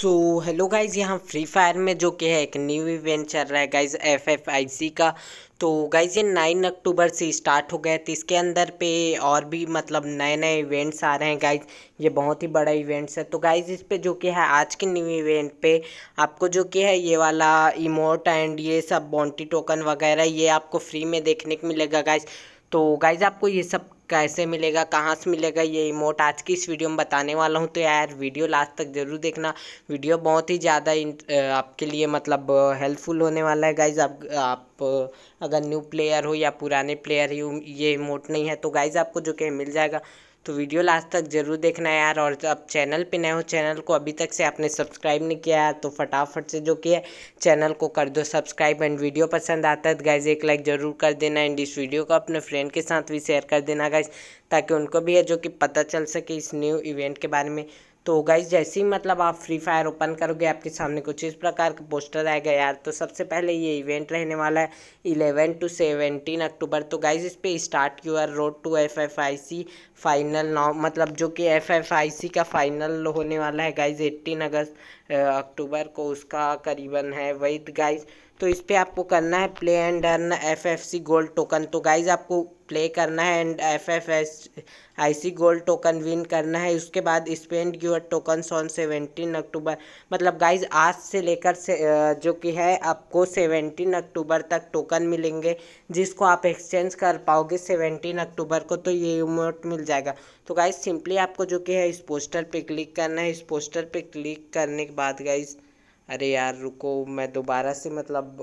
सो hello guys यहाँ Free Fire में जो कि है एक न्यू इवेंट चल रहा है guys F F I C का तो गाइज ये नाइन अक्टूबर से स्टार्ट हो गया तो इसके अंदर पे और भी मतलब नए नए इवेंट्स आ रहे हैं गाइज ये बहुत ही बड़ा इवेंट्स है तो गाइज इस पे जो कि है आज के न्यू इवेंट पे आपको जो कि है ये वाला इमोट एंड ये सब बॉन्टी टोकन वगैरह ये आपको फ्री में देखने को मिलेगा गाइज तो गाइज आपको ये सब कैसे मिलेगा कहाँ से मिलेगा ये इमोट आज की इस वीडियो में बताने वाला हूँ तो यार वीडियो लास्ट तक ज़रूर देखना वीडियो बहुत ही ज़्यादा आपके लिए मतलब हेल्पफुल होने वाला है गाइज आप आप अगर न्यू प्लेयर हो या पुराने प्लेयर हो ये इमोट नहीं है तो गाइज आपको जो कि मिल जाएगा तो वीडियो लास्ट तक ज़रूर देखना यार और आप चैनल पे नए हो चैनल को अभी तक से आपने सब्सक्राइब नहीं किया है तो फटाफट से जो किया चैनल को कर दो सब्सक्राइब एंड वीडियो पसंद आता है तो गाइज एक लाइक ज़रूर कर देना एंड इस वीडियो को अपने फ्रेंड के साथ भी शेयर कर देना गाइज ताकि उनको भी है जो कि पता चल सके इस न्यू इवेंट के बारे में तो गाइज जैसे ही मतलब आप फ्री फायर ओपन करोगे आपके सामने कुछ इस प्रकार का पोस्टर आएगा यार तो सबसे पहले ये इवेंट रहने वाला है इलेवन टू सेवेंटीन अक्टूबर तो गाइज इस पर start our road to F F I C final now मतलब जो कि एफ एफ आई सी का फाइनल होने वाला है गाइज एट्टीन अगस्त अक्टूबर को उसका करीबन है वही गाइज तो तो इस पर आपको करना है play and earn F F C gold token तो गाइज आपको प्ले करना है and F F S I C gold token win करना है उसके बाद spend your token on seventeen October मतलब गाइज आज से लेकर से जो कि है आपको सेवेंटीन अक्टूबर तक टोकन मिलेंगे जिसको आप एक्सचेंज कर पाओगे सेवेंटीन अक्टूबर को तो ये अमाउंट मिल जाएगा तो गाइज सिंपली आपको जो कि है इस पोस्टर पे क्लिक करना है इस पोस्टर पे क्लिक करने के बाद गाइज़ अरे यार रुको मैं दोबारा से मतलब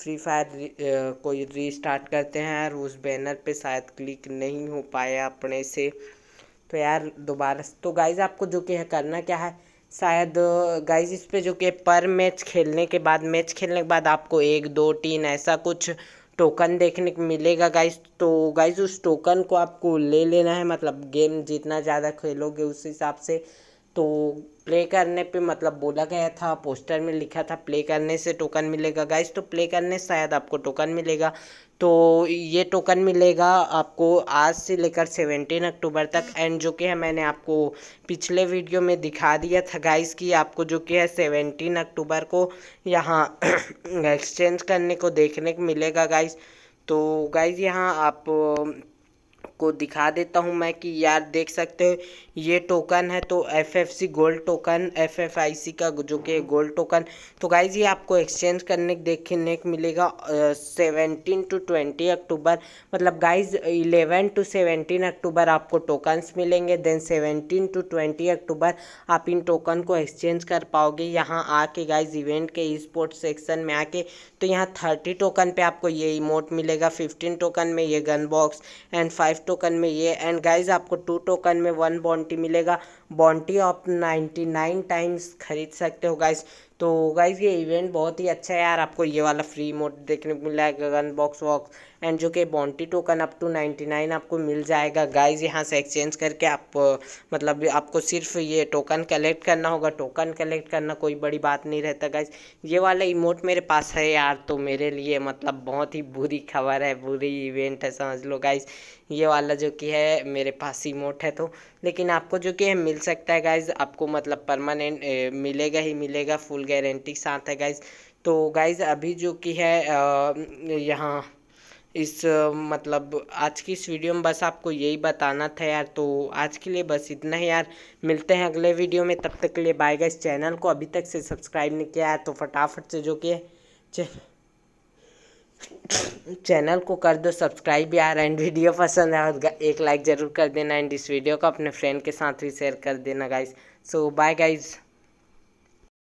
फ्री फायर को रीस्टार्ट करते हैं यार उस बैनर पे शायद क्लिक नहीं हो पाया अपने से तो यार दोबारा तो गाइज आपको जो कि है करना क्या है शायद गाइज इस पे जो कि पर मैच खेलने के बाद मैच खेलने के बाद आपको एक दो तीन ऐसा कुछ टोकन देखने को मिलेगा गाइज तो गाइज उस टोकन को आपको ले लेना है मतलब गेम जितना ज़्यादा खेलोगे उस हिसाब से तो प्ले करने पे मतलब बोला गया था पोस्टर में लिखा था प्ले करने से टोकन मिलेगा गाइस तो प्ले करने से शायद आपको टोकन मिलेगा तो ये टोकन मिलेगा आपको आज से लेकर सेवेंटीन अक्टूबर तक एंड जो कि है मैंने आपको पिछले वीडियो में दिखा दिया था गाइस कि आपको जो कि है सेवेंटीन अक्टूबर को यहाँ एक्सचेंज करने को देखने को मिलेगा गाइस तो गाइज़ यहाँ आप को दिखा देता हूँ मैं कि यार देख सकते हो ये टोकन है तो F F C gold token F F I C का जो कि गोल्ड टोकन तो गाइज ये आपको एक्सचेंज करने देखने को मिलेगा सेवेंटीन टू ट्वेंटी अक्टूबर मतलब guys eleven to seventeen October आपको टोकन्स मिलेंगे then seventeen to twenty October आप इन टोकन को एक्सचेंज कर पाओगे यहाँ आके गाइज इवेंट के स्पोर्ट्स सेक्शन में आके तो यहाँ थर्टी टोकन पे आपको ये इमोट मिलेगा फिफ्टीन टोकन में ये gun box and five token में ये एंड गाइज आपको टू टोकन में वन बॉन्टी मिलेगा बॉन्टी आप 99 टाइम्स खरीद सकते हो गाइज तो गाइज़ ये इवेंट बहुत ही अच्छा है यार आपको ये वाला फ्री मोड देखने को मिला है गगन बॉक्स वॉक्स एंड जो कि bounty token up to ninety nine आपको मिल जाएगा गाइज़ यहाँ से एक्सचेंज करके आप मतलब आपको सिर्फ ये टोकन कलेक्ट करना होगा टोकन कलेक्ट करना कोई बड़ी बात नहीं रहता गाइज़ ये वाला इमोट मेरे पास है यार तो मेरे लिए मतलब बहुत ही बुरी खबर है बुरी इवेंट है समझ लो गाइज़ ये वाला जो कि है मेरे पास इमोट है तो लेकिन आपको जो कि मिल सकता है गाइज़ आपको मतलब परमानेंट मिलेगा ही मिलेगा फुल गारंटी के साथ है गाइज तो गाइज अभी जो कि है यहाँ इस मतलब आज की इस वीडियो में बस आपको यही बताना था यार तो आज के लिए बस इतना ही यार मिलते हैं अगले वीडियो में तब तक के लिए बाय गाइज चैनल को अभी तक से सब्सक्राइब नहीं किया है तो फटाफट से जो कि चैनल को कर दो सब्सक्राइब यार एंड वीडियो पसंद है और एक लाइक ज़रूर कर देना एंड इस वीडियो को अपने फ्रेंड के साथ भी शेयर कर देना गाइज सो बाय गाइज़